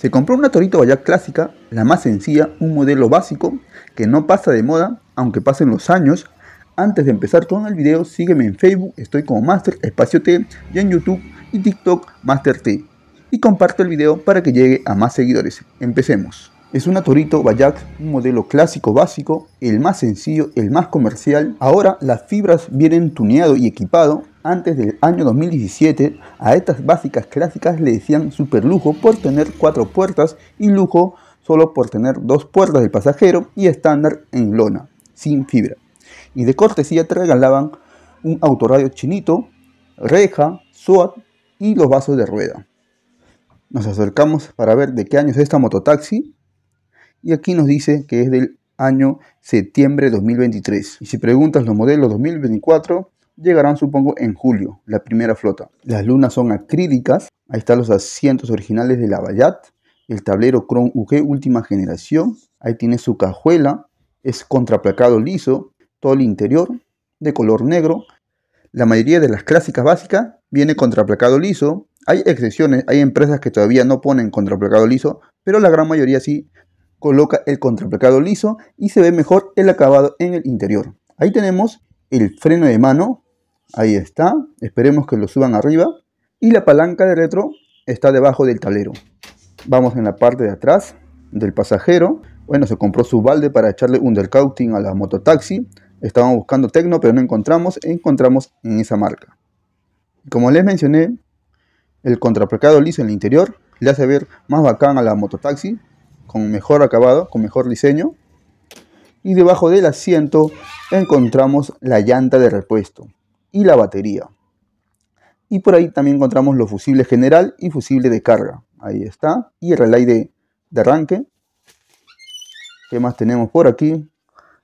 Se compró una Torito Vaya clásica, la más sencilla, un modelo básico que no pasa de moda, aunque pasen los años. Antes de empezar con el video, sígueme en Facebook, estoy como Master Espacio T, y en YouTube y TikTok Master T. Y comparto el video para que llegue a más seguidores. Empecemos. Es una Torito Bayak, un modelo clásico básico, el más sencillo, el más comercial. Ahora las fibras vienen tuneado y equipado antes del año 2017, a estas básicas clásicas le decían super lujo por tener cuatro puertas y lujo solo por tener dos puertas del pasajero y estándar en lona, sin fibra. Y de cortesía te regalaban un autorradio chinito, reja, SWAT y los vasos de rueda. Nos acercamos para ver de qué año es esta mototaxi y aquí nos dice que es del año septiembre 2023. Y si preguntas los modelos 2024, llegarán supongo en julio, la primera flota. Las lunas son acrílicas, ahí están los asientos originales de la Bayat. el tablero Chrome UG última generación, ahí tiene su cajuela, es contraplacado liso, todo el interior de color negro. La mayoría de las clásicas básicas viene contraplacado liso. Hay excepciones, hay empresas que todavía no ponen contraplacado liso, pero la gran mayoría sí coloca el contraplacado liso y se ve mejor el acabado en el interior. Ahí tenemos el freno de mano Ahí está. Esperemos que lo suban arriba. Y la palanca de retro está debajo del talero. Vamos en la parte de atrás del pasajero. Bueno, se compró su balde para echarle undercoating a la mototaxi. Estábamos buscando Tecno, pero no encontramos. encontramos en esa marca. Como les mencioné, el contraplacado liso en el interior le hace ver más bacán a la mototaxi, con mejor acabado, con mejor diseño. Y debajo del asiento encontramos la llanta de repuesto y la batería. Y por ahí también encontramos los fusibles general y fusible de carga. Ahí está. Y el relay de, arranque. ¿Qué más tenemos por aquí?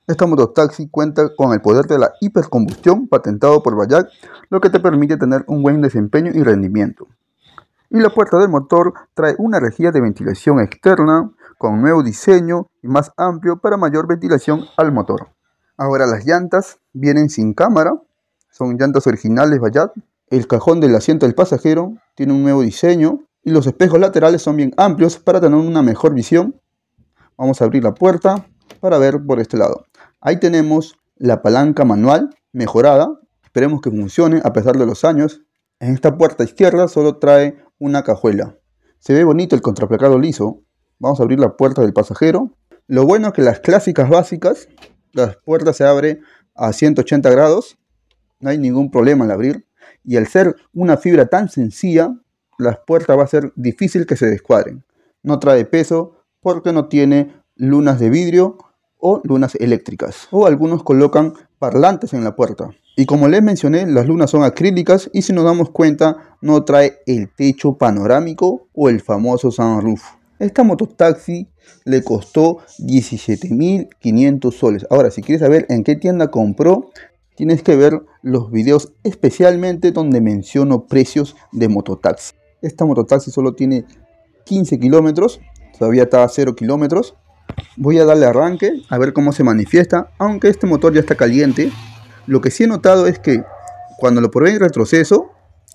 Esta mototaxi cuenta con el poder de la hipercombustión patentado por Bayak, lo que te permite tener un buen desempeño y rendimiento. Y la puerta del motor trae una rejilla de ventilación externa con nuevo diseño y más amplio para mayor ventilación al motor. Ahora las llantas vienen sin cámara, son llantas originales vaya. El cajón del asiento del pasajero tiene un nuevo diseño y los espejos laterales son bien amplios para tener una mejor visión. Vamos a abrir la puerta para ver por este lado. Ahí tenemos la palanca manual mejorada. Esperemos que funcione a pesar de los años. En esta puerta izquierda solo trae una cajuela. Se ve bonito el contraplacado liso. Vamos a abrir la puerta del pasajero. Lo bueno es que las clásicas básicas, las puertas se abre a 180 grados no hay ningún problema al abrir. Y al ser una fibra tan sencilla, las puertas va a ser difícil que se descuadren. No trae peso porque no tiene lunas de vidrio o lunas eléctricas. O algunos colocan parlantes en la puerta. Y como les mencioné, las lunas son acrílicas y si nos damos cuenta no trae el techo panorámico o el famoso sunroof. Esta mototaxi le costó 17.500 soles. Ahora, si quieres saber en qué tienda compró, tienes que ver los videos especialmente donde menciono precios de mototaxi. Esta mototaxi solo tiene 15 kilómetros, todavía está a 0 kilómetros. Voy a darle arranque a ver cómo se manifiesta, aunque este motor ya está caliente. Lo que sí he notado es que cuando lo probé en retroceso,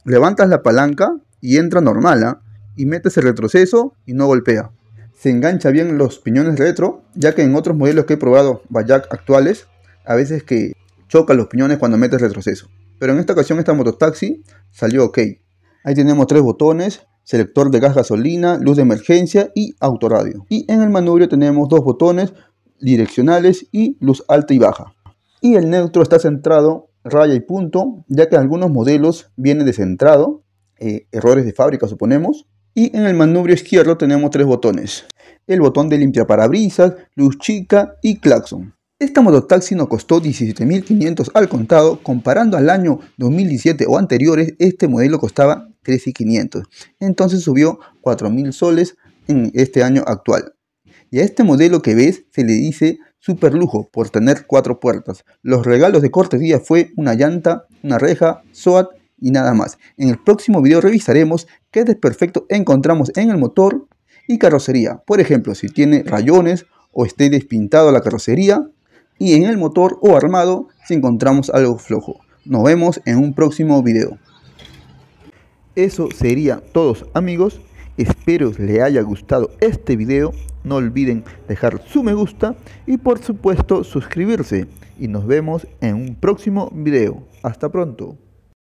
levantas la palanca y entra normal ¿ah? y metes el retroceso y no golpea. Se engancha bien los piñones retro, ya que en otros modelos que he probado, Bayak actuales, a veces que choca los piñones cuando metes retroceso. Pero en esta ocasión esta mototaxi salió ok. Ahí tenemos tres botones, selector de gas gasolina, luz de emergencia y autoradio. Y en el manubrio tenemos dos botones direccionales y luz alta y baja. Y el neutro está centrado raya y punto, ya que algunos modelos viene descentrado, eh, errores de fábrica suponemos. Y en el manubrio izquierdo tenemos tres botones. El botón de limpia parabrisas, luz chica y claxon. Esta mototaxi nos costó 17.500 al contado, comparando al año 2017 o anteriores, este modelo costaba 13.500. Entonces subió 4.000 soles en este año actual. Y a este modelo que ves se le dice super lujo por tener cuatro puertas. Los regalos de cortesía fue una llanta, una reja, SOAT y nada más. En el próximo video revisaremos qué desperfecto encontramos en el motor y carrocería. Por ejemplo, si tiene rayones o esté despintado la carrocería, y en el motor o armado si encontramos algo flojo. Nos vemos en un próximo video. Eso sería todos amigos. Espero les haya gustado este video. No olviden dejar su me gusta y por supuesto suscribirse. Y nos vemos en un próximo video. Hasta pronto.